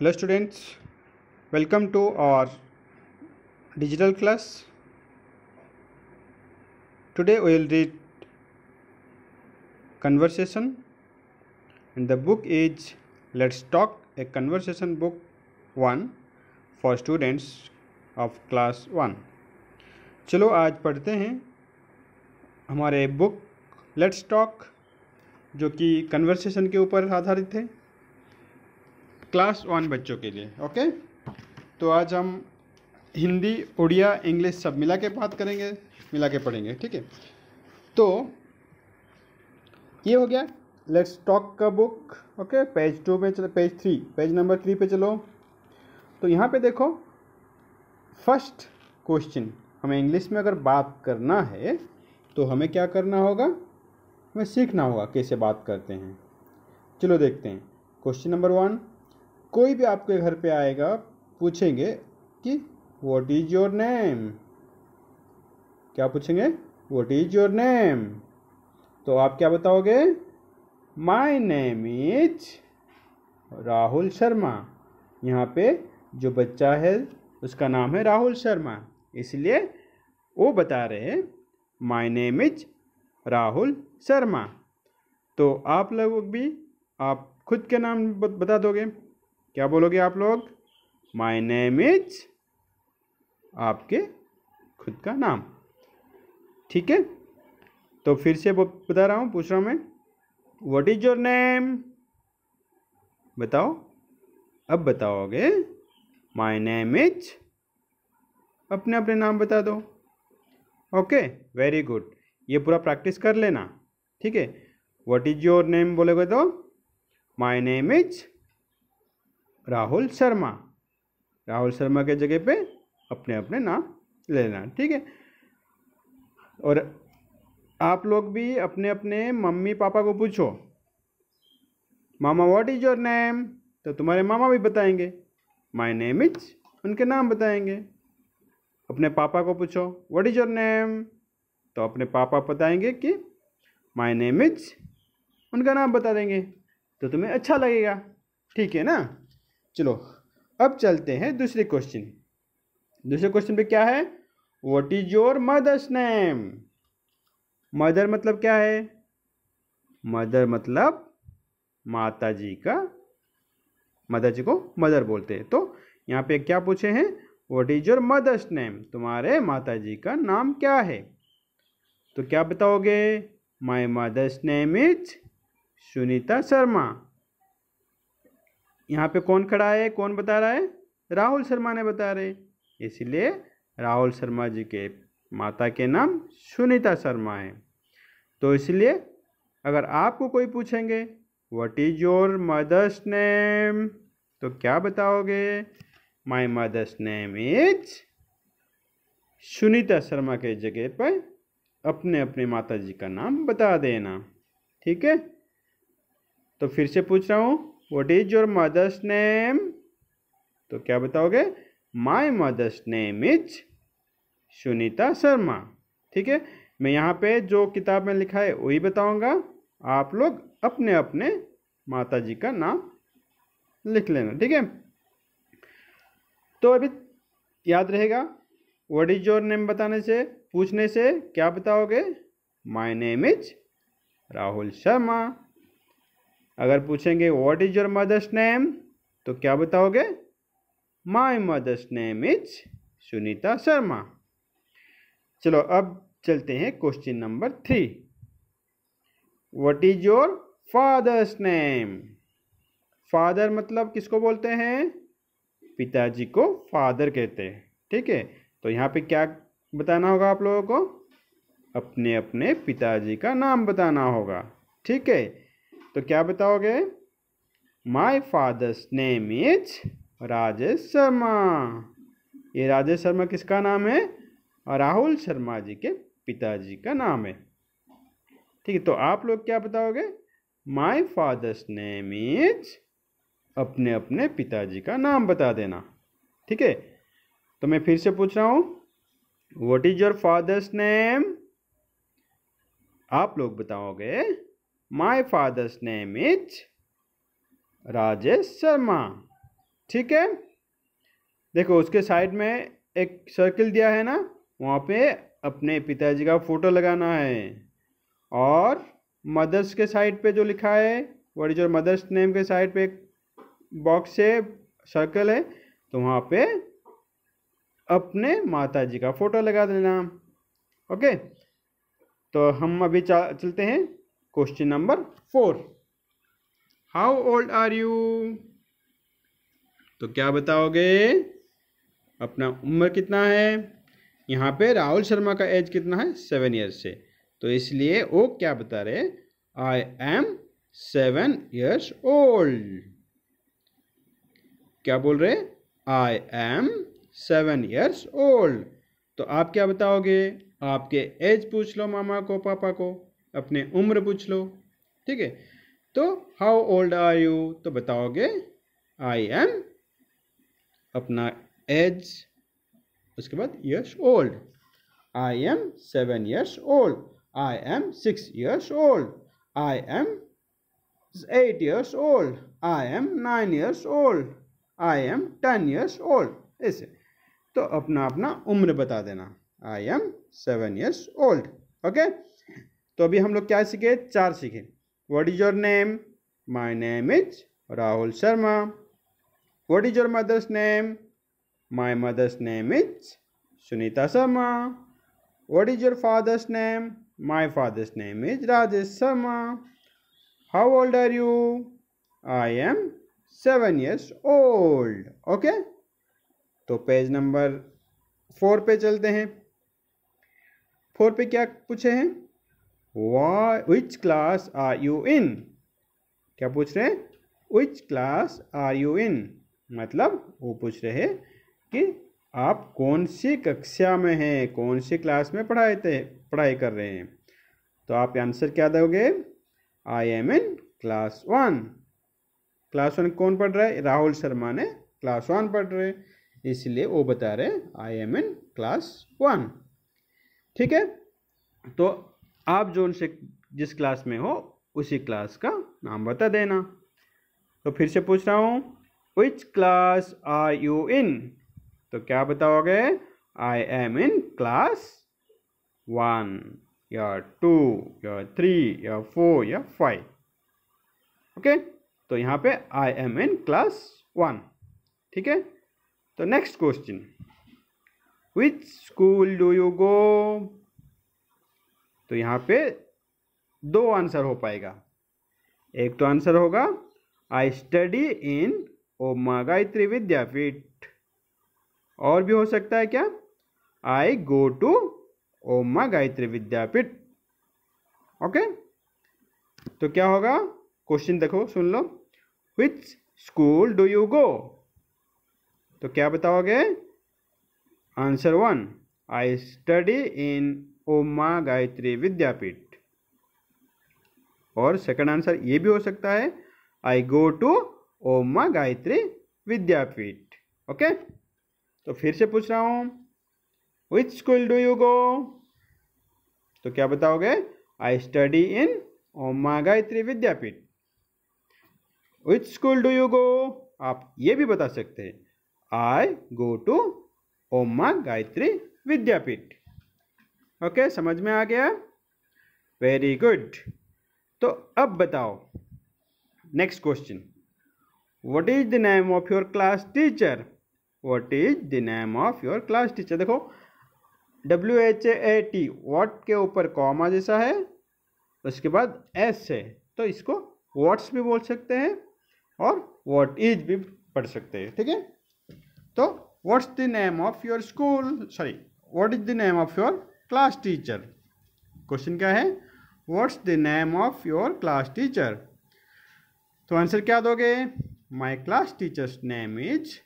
Hello students welcome to our digital class today we will read conversation and the book is let's talk a conversation book one for students of class one चलो आज पढ़ते हैं हमारे book let's talk जो कि conversation के ऊपर आधारित है क्लास वन बच्चों के लिए ओके तो आज हम हिंदी उड़िया इंग्लिश सब मिला के बात करेंगे मिला के पढ़ेंगे ठीक है तो ये हो गया लेट्स टॉक का बुक ओके पेज टू पे चलो page three page number three पे चलो तो यहाँ पे देखो फर्स्ट क्वेश्चन हमें इंग्लिश में अगर बात करना है तो हमें क्या करना होगा हमें सीखना होगा कैसे बात करते हैं चलो देखते हैं क्वेश्चन नंबर वन कोई भी आपके घर पे आएगा पूछेंगे कि वॉट इज़ योर नेम क्या पूछेंगे वॉट इज़ योर नेम तो आप क्या बताओगे my name is Rahul Sharma यहाँ पे जो बच्चा है उसका नाम है राहुल शर्मा इसलिए वो बता रहे हैं my name is Rahul Sharma तो आप लोग भी आप खुद के नाम बता दोगे क्या बोलोगे आप लोग माई नेम इज आपके खुद का नाम ठीक है तो फिर से बता रहा हूँ पूछ रहा हूँ मैं वट इज़ योर नेम बताओ अब बताओगे माई नेम इज अपने अपने नाम बता दो ओके वेरी गुड ये पूरा प्रैक्टिस कर लेना ठीक है वट इज़ योर नेम बोलोगे तो my name is Rahul Sharma Rahul Sharma के जगह पे अपने अपने नाम लेना ठीक है और आप लोग भी अपने अपने मम्मी पापा को पूछो mama what is your name तो तुम्हारे मामा भी बताएंगे माय नेम इज उनके नाम बताएंगे अपने पापा को पूछो व्हाट इज़ योर नेम तो अपने पापा बताएंगे कि माय नेम इज उनका नाम बता देंगे तो तुम्हें अच्छा लगेगा ठीक है ना चलो अब चलते हैं दूसरे क्वेश्चन दूसरे क्वेश्चन पे क्या है what is your mother's name mother मतलब क्या है मदर मतलब माता जी का मदर जी को मदर बोलते हैं तो यहाँ पे क्या पूछे हैं what is your mother's name तुम्हारे माता जी का नाम क्या है तो क्या बताओगे my mother's name is Sunita Sharma यहाँ पे कौन खड़ा है कौन बता रहा है राहुल शर्मा ने बता रहे इसलिए राहुल शर्मा जी के माता के नाम सुनीता शर्मा है तो इसलिए अगर आपको कोई पूछेंगे what is your mother's name तो क्या बताओगे my mother's name is Sunita Sharma के जगह पर अपने अपने माता जी का नाम बता देना ठीक है तो फिर से पूछ रहा हूँ what is your mother's name तो क्या बताओगे my mother's name is Sunita Sharma ठीक है मैं यहाँ पे जो किताब में लिखा है वही बताऊंगा आप लोग अपने अपने माता जी का नाम लिख लेना ठीक है तो अभी याद रहेगा वट इज योर नेम बताने से पूछने से क्या बताओगे my name is Rahul Sharma अगर पूछेंगे what is your mother's name तो क्या बताओगे my mother's name is Sunita Sharma चलो अब चलते हैं question number three what is your father's name father मतलब किसको बोलते हैं पिताजी को फादर कहते हैं ठीक है तो यहाँ पे क्या बताना होगा आप लोगों को अपने अपने पिताजी का नाम बताना होगा ठीक है तो क्या बताओगे my father's name is Rajesh Sharma ये राजेश शर्मा किसका नाम है राहुल शर्मा जी के पिताजी का नाम है ठीक है तो आप लोग क्या बताओगे माई फादर्स नेम इज अपने अपने पिताजी का नाम बता देना ठीक है तो मैं फिर से पूछ रहा हूं what is your father's name आप लोग बताओगे my father's name is Rajesh Sharma ठीक है देखो उसके साइड में एक सर्किल दिया है ना वहाँ पे अपने पिताजी का फोटो लगाना है और मदर्स के साइड पे जो लिखा है what is your mother's name के साइड पे एक बॉक्स है सर्कल है तो वहाँ पे अपने माता जी का फोटो लगा देना ओके तो हम अभी चलते हैं question number four how old are you तो क्या बताओगे अपना उम्र कितना है यहाँ पे राहुल शर्मा का एज कितना है सेवन ईयर्स है तो इसलिए वो क्या बता रहे I am seven years old क्या बोल रहे I am seven years old तो आप क्या बताओगे आपके एज पूछ लो मामा को पापा को अपने उम्र पूछ लो ठीक है तो हाउ ओल्ड आर यू तो बताओगे आई एम अपना एज उसके बाद years old I am seven years old I am six years old I am eight years old I am nine years old I am ten years old ऐसे तो अपना अपना उम्र बता देना I am seven years old okay तो अभी हम लोग क्या सीखे चार सीखे what is your name my name is Rahul Sharma what is your mother's name my mother's name is Sunita Sharma what is your father's name my father's name is Rajesh Sharma how old are you I am seven years old okay तो page number four पे चलते हैं four पे क्या पूछे हैं which class are you in क्या पूछ रहे हैं which class are you in मतलब वो पूछ रहे हैं कि आप कौन सी कक्षा में हैं कौन सी क्लास में पढ़ाए पढ़ाई कर रहे हैं तो आप आंसर क्या दोगे I am in class one class one कौन पढ़ रहा है राहुल शर्मा ने क्लास वन पढ़ रहे इसलिए वो बता रहे I am in class one ठीक है तो आप जोन से जिस क्लास में हो उसी क्लास का नाम बता देना तो फिर से पूछ रहा हूँ which class are you in तो क्या बताओगे I am in class one या टू या थ्री या फोर या फाइव ओके तो यहाँ पे I am in class one ठीक है तो next question which school do you go तो यहाँ पे दो आंसर हो पाएगा एक तो आंसर होगा आई स्टडी इन ओमा गायत्री विद्यापीठ और भी हो सकता है क्या आई गो टू ओमा गायत्री विद्यापीठ ओके तो क्या होगा क्वेश्चन देखो सुन लो which school do you go तो क्या बताओगे answer one I study in Om Maa Gayatri विद्यापीठ और सेकंड आंसर ये भी हो सकता है आई go two ohm Maa Gayatri विद्यापीठ ओके तो फिर से पूछ रहा हूं which school do you go तो क्या बताओगे I study in Om Maa Gayatri Vidyapeeth which school do you go आप ये भी बता सकते हैं आई go two ohm Maa Gayatri विद्यापीठ ओके okay, समझ में आ गया वेरी गुड तो अब बताओ next question what is the name of your class teacher what is the name of your class teacher देखो W H A T what के ऊपर कॉमा जैसा है उसके बाद एस है तो इसको वॉट्स भी बोल सकते हैं और वॉट इज भी पढ़ सकते हैं ठीक है तो what's the name of your school sorry what is the name of your class teacher question क्या है what's the name of your class teacher तो आंसर क्या दोगे my class teacher's name is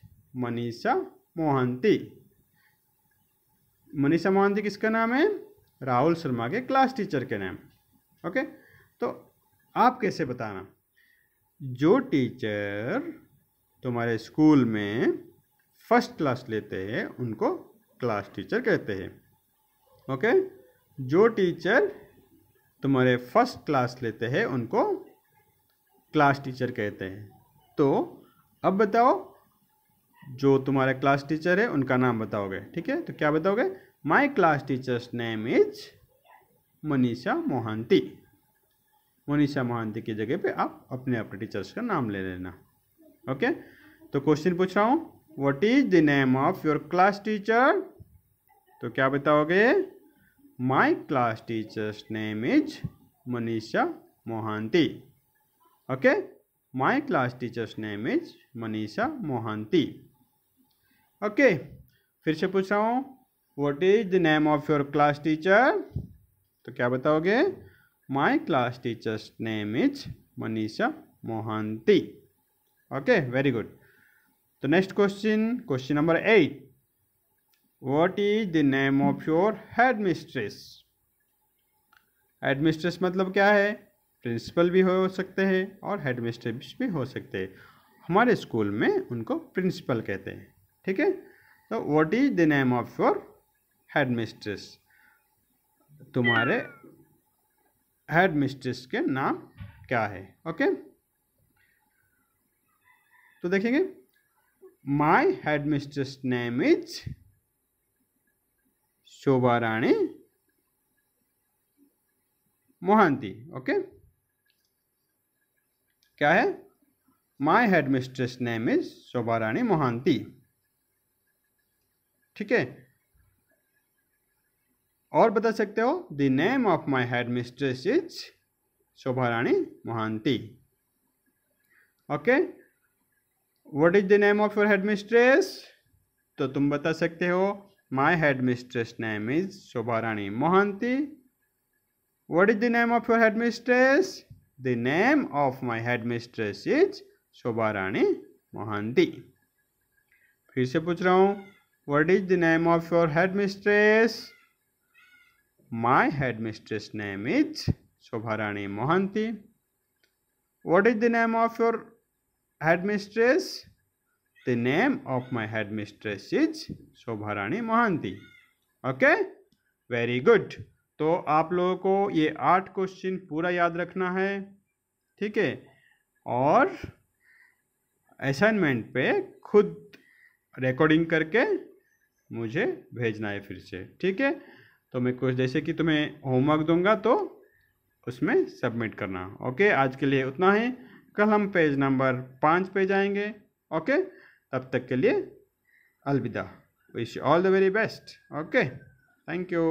Manisha Mohanty Manisha Mohanty किसका नाम है राहुल शर्मा के क्लास टीचर के नाम ओके तो आप कैसे बताना जो टीचर तुम्हारे स्कूल में फर्स्ट क्लास लेते हैं उनको क्लास टीचर कहते हैं ओके जो टीचर तुम्हारे फर्स्ट क्लास लेते हैं उनको क्लास टीचर कहते हैं तो अब बताओ जो तुम्हारे क्लास टीचर है उनका नाम बताओगे ठीक है तो क्या बताओगे my class teacher's name is Manisha Mohanty Manisha Mohanty की जगह पे आप अपने अपने टीचर्स का नाम ले लेना ओके तो क्वेश्चन पूछ रहा हूँ what is the name of your class teacher तो क्या बताओगे My class teacher's name is Manisha Mohanty. Okay? My class teacher's name is Manisha Mohanty. Okay? फिर से पूछ रहा हूँ what is the name of your class teacher तो क्या बताओगे my class teacher's name is Manisha Mohanty okay very good तो next question question number eight what is the name of your headmistress headmistress मतलब क्या है principal भी हो सकते हैं और हेड मिस्ट्रेस भी हो सकते हैं हमारे स्कूल में उनको प्रिंसिपल कहते हैं ठीक है तो what is the name of your headmistress तुम्हारे हेड मिस्ट्रेस के नाम क्या है ओके तो देखेंगे my headmistress name is Rani Mohanty okay क्या है my headmistress name is Shobha Rani Mohanty ठीक है और बता सकते हो the name of my headmistress is Shobha Rani Mohanty okay what is the name of your headmistress तो तुम बता सकते हो माई headmistress name is Shobharani Mohanty what is the name of your headmistress the name of my headmistress is Shobharani Mohanty फिर से पूछ रहा हूँ what is the name of your headmistress my headmistress name is Shobharani Mohanty what is the name of your headmistress the name of my headmistress is Shobharani Mohanty okay very good तो आप लोगों को ये आठ question पूरा याद रखना है ठीक है और असाइनमेंट पे खुद रिकॉर्डिंग करके मुझे भेजना है फिर से ठीक है तो मैं कुछ जैसे कि तुम्हें होमवर्क दूंगा तो उसमें सबमिट करना ओके आज के लिए उतना ही कल हम पेज नंबर पाँच पे जाएंगे ओके तब तक के लिए अलविदा wish all the very best okay thank you